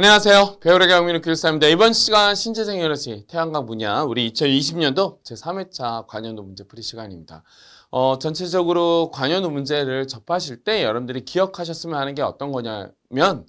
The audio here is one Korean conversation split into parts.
안녕하세요. 배우의 강민우 교육사입니다. 이번 시간 신재생 에너지 태양광 분야 우리 2020년도 제3회차 관연도 문제 풀이 시간입니다. 어, 전체적으로 관연도 문제를 접하실 때 여러분들이 기억하셨으면 하는 게 어떤 거냐면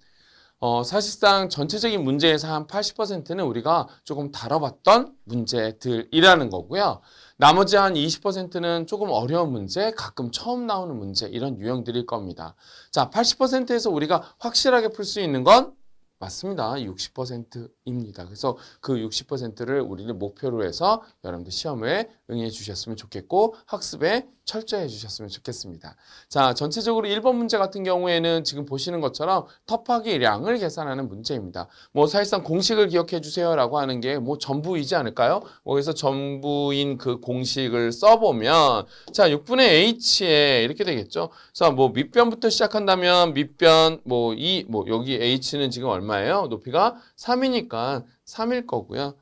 어, 사실상 전체적인 문제에서 한 80%는 우리가 조금 다뤄봤던 문제들이라는 거고요. 나머지 한 20%는 조금 어려운 문제, 가끔 처음 나오는 문제 이런 유형들일 겁니다. 자, 80%에서 우리가 확실하게 풀 수 있는 건 맞습니다. 60%입니다. 그래서 그 60%를 우리는 목표로 해서 여러분들 시험에 응해 주셨으면 좋겠고 학습에 철저해 주셨으면 좋겠습니다. 자, 전체적으로 1번 문제 같은 경우에는 지금 보시는 것처럼 터파기 량을 계산하는 문제입니다. 뭐 사실상 공식을 기억해 주세요라고 하는 게 뭐 전부이지 않을까요? 거기서 뭐 전부인 그 공식을 써보면 자, 6분의 h에 이렇게 되겠죠. 자, 뭐 밑변부터 시작한다면 밑변 뭐이뭐 뭐 여기 h는 지금 얼마예요? 높이가 3이니까 3일 거고요.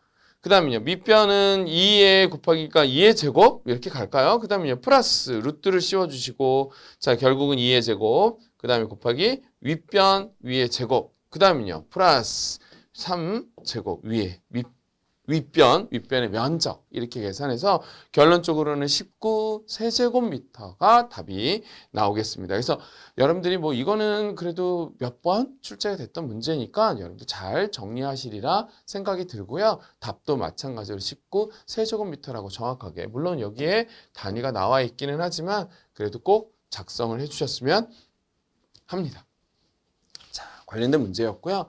그다음에요 밑변은 2의 곱하기가까 2의 제곱 이렇게 갈까요? 그다음에요 플러스 루트를 씌워주시고 자 결국은 2의 제곱 그 다음에 곱하기 윗변 위의 제곱 그다음에요 플러스 3 제곱 위에 밑변 윗변, 윗변의 면적 이렇게 계산해서 결론적으로는 19세제곱미터가 답이 나오겠습니다. 그래서 여러분들이 뭐 이거는 그래도 몇 번 출제가 됐던 문제니까 여러분들 잘 정리하시리라 생각이 들고요. 답도 마찬가지로 19세제곱미터라고 정확하게 물론 여기에 단위가 나와 있기는 하지만 그래도 꼭 작성을 해주셨으면 합니다. 자 관련된 문제였고요.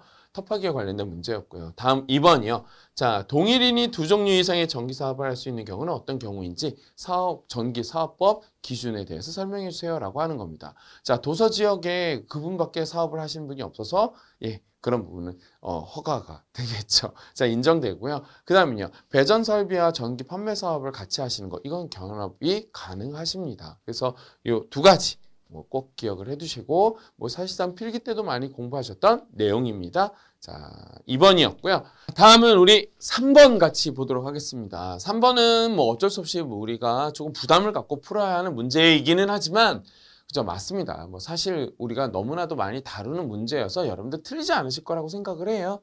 협약에 관련된 문제였고요. 다음 2번이요. 자, 동일인이 두 종류 이상의 전기 사업을 할 수 있는 경우는 어떤 경우인지 사업 전기 사업법 기준에 대해서 설명해 주세요라고 하는 겁니다. 자, 도서 지역에 그분밖에 사업을 하신 분이 없어서 예, 그런 부분은 어, 허가가 되겠죠. 자, 인정되고요. 그다음은요. 배전 설비와 전기 판매 사업을 같이 하시는 거. 이건 경합이 가능하십니다. 그래서 요 두 가지 뭐 꼭 기억을 해 두시고 뭐 사실상 필기 때도 많이 공부하셨던 내용입니다. 자, 2번이었고요. 다음은 우리 3번 같이 보도록 하겠습니다. 3번은 뭐 어쩔 수 없이 뭐 우리가 조금 부담을 갖고 풀어야 하는 문제이기는 하지만 그죠 맞습니다. 뭐 사실 우리가 너무나도 많이 다루는 문제여서 여러분들 틀리지 않으실 거라고 생각을 해요.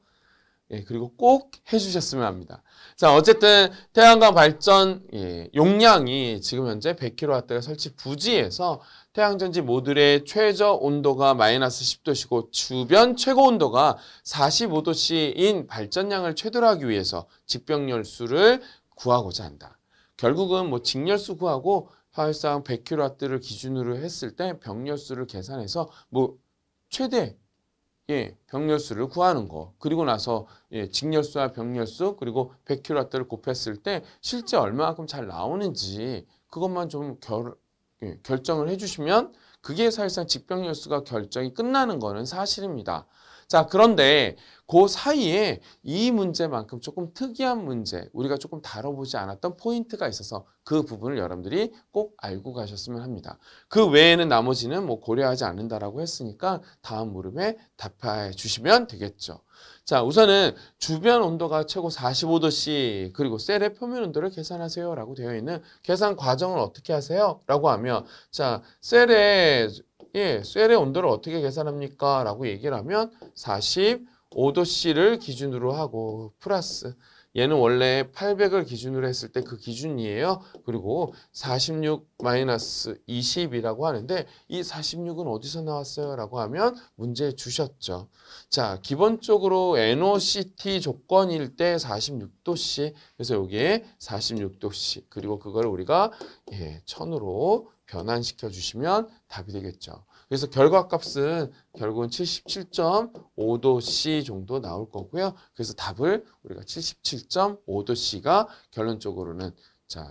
예, 그리고 꼭 해주셨으면 합니다. 자, 어쨌든 태양광 발전 예, 용량이 지금 현재 100kW가 설치 부지에서 태양전지 모듈의 최저 온도가 마이너스 10도시고 주변 최고 온도가 45도씨인 발전량을 최대로 하기 위해서 직병열수를 구하고자 한다. 결국은 뭐 직열수 구하고 사실상 100kW를 기준으로 했을 때 병열수를 계산해서 뭐 최대 예, 병렬수를 구하는 거. 그리고 나서 예, 직렬수와 병렬수 그리고 100kW를 곱했을 때 실제 얼마만큼 잘 나오는지 그것만 좀 결, 예, 결정을 해주시면 그게 사실상 직병렬수가 결정이 끝나는 거는 사실입니다. 자, 그런데 그 사이에 이 문제만큼 조금 특이한 문제, 우리가 조금 다뤄보지 않았던 포인트가 있어서 그 부분을 여러분들이 꼭 알고 가셨으면 합니다. 그 외에는 나머지는 뭐 고려하지 않는다라고 했으니까 다음 물음에 답해 주시면 되겠죠. 자, 우선은 주변 온도가 최고 45도씨, 그리고 셀의 표면 온도를 계산하세요. 라고 되어 있는 계산 과정을 어떻게 하세요? 라고 하면, 자, 셀의 예, 셀의 온도를 어떻게 계산합니까? 라고 얘기를 하면 45도씨를 기준으로 하고 플러스 얘는 원래 800을 기준으로 했을 때 그 기준이에요. 그리고 46 20이라고 하는데 이 46은 어디서 나왔어요? 라고 하면 문제 주셨죠. 자, 기본적으로 NOCT 조건일 때 46도씨 그래서 여기에 46도씨 그리고 그걸 우리가 예, 천으로 변환시켜 주시면 답이 되겠죠. 그래서 결과값은 결국은 77.5도씨 정도 나올 거고요. 그래서 답을 우리가 77.5도씨가 결론적으로는 자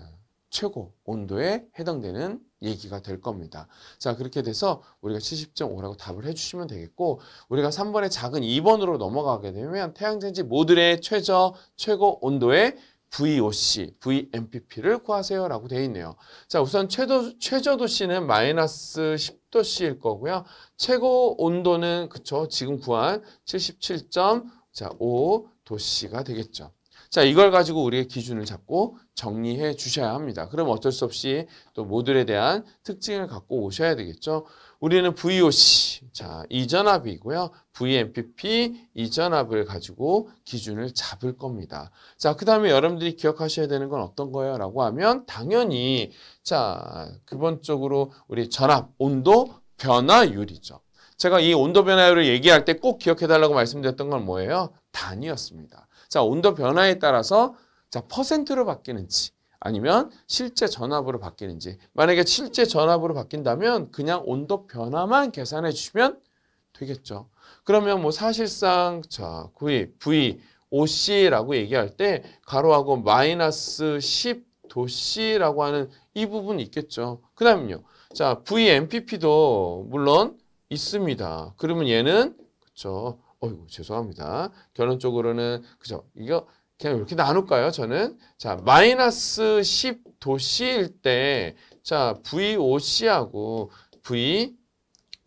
최고 온도에 해당되는 얘기가 될 겁니다. 자 그렇게 돼서 우리가 70.5라고 답을 해주시면 되겠고 우리가 3번의 작은 2번으로 넘어가게 되면 태양전지 모듈의 최저 최고 온도에 VOC, VMPP를 구하세요 라고 되어 있네요. 자 우선 최도, 최저도씨는 마이너스 10도씨일 거고요. 최고 온도는 그쵸 지금 구한 77.5 도씨가 되겠죠. 자 이걸 가지고 우리의 기준을 잡고 정리해 주셔야 합니다. 그럼 어쩔 수 없이 또 모듈에 대한 특징을 갖고 오셔야 되겠죠. 우리는 VOC, 자, 이전압이고요. VMPP 이전압을 가지고 기준을 잡을 겁니다. 자, 그 다음에 여러분들이 기억하셔야 되는 건 어떤 거예요? 라고 하면 당연히 자, 기본적으로 우리 전압, 온도, 변화율이죠. 제가 이 온도 변화율을 얘기할 때 꼭 기억해달라고 말씀드렸던 건 뭐예요? 단위였습니다. 자, 온도 변화에 따라서 자, 퍼센트로 바뀌는지 아니면 실제 전압으로 바뀌는지 만약에 실제 전압으로 바뀐다면 그냥 온도 변화만 계산해 주시면 되겠죠. 그러면 뭐 사실상 자 구입 V OC라고 얘기할 때 가로하고 마이너스 10 도씨라고 하는 이 부분 이 있겠죠. 그 다음요. 자, VMPP도 물론 있습니다. 그러면 얘는, 그쵸. 어이구, 죄송합니다. 결론적으로는, 그죠. 이거 그냥 이렇게 나눌까요? 저는 자 마이너스 10 도시일 때자 VOC하고 V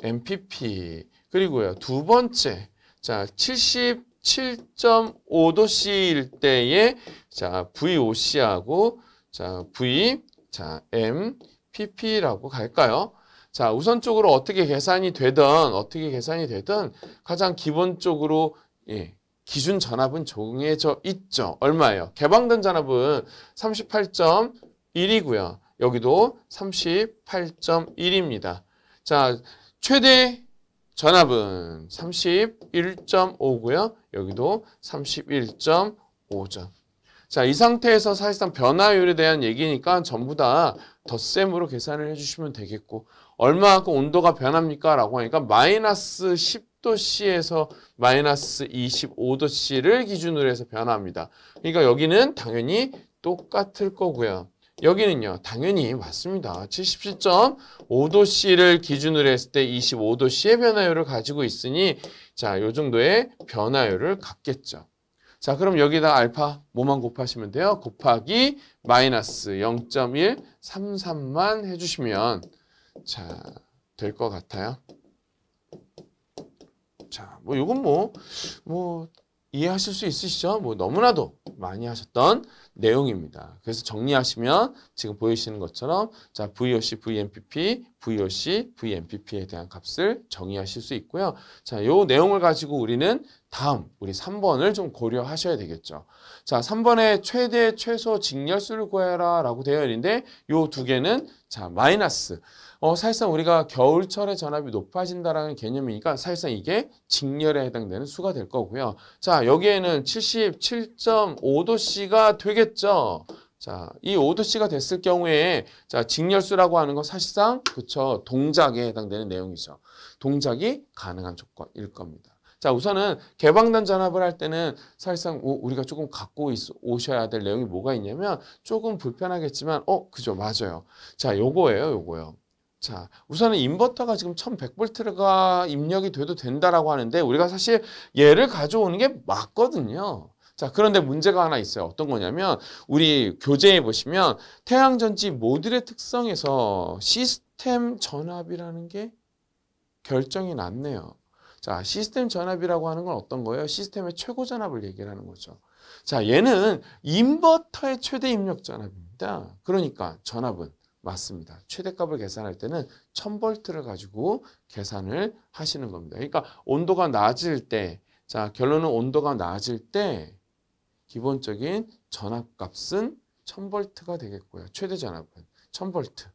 MPP 그리고요 두 번째 자 77.5도씨일 때에 자 VOC하고 자 V 자 MPP라고 갈까요? 자 우선적으로 어떻게 계산이 되든 어떻게 계산이 되든 가장 기본적으로 예, 기준 전압은 정해져 있죠. 얼마예요? 개방된 전압은 38.1이고요. 여기도 38.1입니다. 자, 최대 전압은 31.5고요. 여기도 31.5점. 자, 이 상태에서 사실상 변화율에 대한 얘기니까 전부 다 덧셈으로 계산을 해주시면 되겠고 얼마큼 온도가 변합니까? 라고 하니까 마이너스 10 10도씨에서 마이너스 25도씨를 기준으로 해서 변화합니다. 그러니까 여기는 당연히 똑같을 거고요. 여기는요. 당연히 맞습니다. 77.5도씨를 기준으로 했을 때 25도씨의 변화율을 가지고 있으니 자, 요 정도의 변화율을 갖겠죠. 자, 그럼 여기다 알파 뭐만 곱하시면 돼요? 곱하기 마이너스 0.133만 해주시면 자, 될 것 같아요. 자, 뭐이건 뭐, 뭐, 이해하실 수 있으시죠? 뭐 너무나도 많이 하셨던 내용입니다. 그래서 정리하시면 지금 보이시는 것처럼 자 VOC, VMPP, VOC, VMPP에 대한 값을 정의하실 수 있고요. 자, 요 내용을 가지고 우리는 다음 우리 3번을 좀 고려하셔야 되겠죠. 자, 3번에 최대 최소 직렬수를 구해라 라고 되어 있는데 요 두 개는 자 마이너스 어, 사실상 우리가 겨울철에 전압이 높아진다라는 개념이니까 사실상 이게 직렬에 해당되는 수가 될 거고요. 자, 여기에는 77.5도씨가 되겠죠. 자, 이 5도씨가 됐을 경우에 자, 직렬수라고 하는 건 사실상 그쵸 동작에 해당되는 내용이죠. 동작이 가능한 조건일 겁니다. 자 우선은 개방단 전압을 할 때는 사실상 우리가 조금 갖고 오셔야 될 내용이 뭐가 있냐면 조금 불편하겠지만 어 그죠 맞아요 자 요거예요 요거요 자, 우선은 인버터가 지금 1100V가 입력이 돼도 된다라고 하는데 우리가 사실 얘를 가져오는 게 맞거든요. 자, 그런데 문제가 하나 있어요. 어떤 거냐면 우리 교재에 보시면 태양전지 모듈의 특성에서 시스템 전압이라는 게 결정이 났네요. 자, 시스템 전압이라고 하는 건 어떤 거예요? 시스템의 최고 전압을 얘기 하는 거죠. 자, 얘는 인버터의 최대 입력 전압입니다. 그러니까 전압은 맞습니다. 최대값을 계산할 때는 1000볼트를 가지고 계산을 하시는 겁니다. 그러니까 온도가 낮을 때, 자 결론은 온도가 낮을 때 기본적인 전압값은 1000볼트가 되겠고요. 최대 전압은 1000볼트.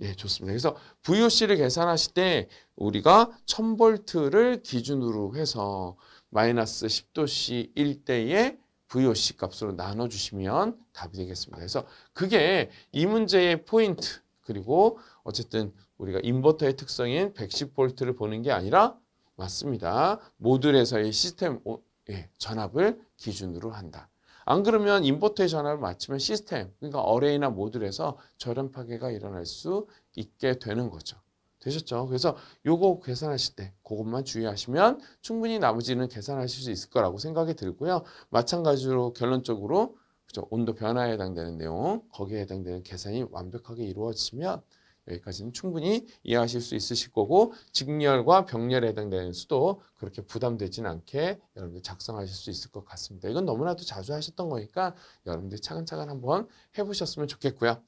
예, 좋습니다. 그래서 VOC를 계산하실 때 우리가 1000볼트를 기준으로 해서 마이너스 10도씨일 때에 VOC 값으로 나눠주시면 답이 되겠습니다. 그래서 그게 이 문제의 포인트 그리고 어쨌든 우리가 인버터의 특성인 110V를 보는 게 아니라 맞습니다. 모듈에서의 시스템 예, 전압을 기준으로 한다. 안 그러면 인버터의 전압을 맞추면 시스템, 그러니까 어레이나 모듈에서 저렴 파괴가 일어날 수 있게 되는 거죠. 되셨죠? 그래서 요거 계산하실 때 그것만 주의하시면 충분히 나머지는 계산하실 수 있을 거라고 생각이 들고요. 마찬가지로 결론적으로 그죠? 온도 변화에 해당되는 내용 거기에 해당되는 계산이 완벽하게 이루어지면 여기까지는 충분히 이해하실 수 있으실 거고 직렬과 병렬에 해당되는 수도 그렇게 부담되진 않게 여러분들 작성하실 수 있을 것 같습니다. 이건 너무나도 자주 하셨던 거니까 여러분들 차근차근 한번 해보셨으면 좋겠고요.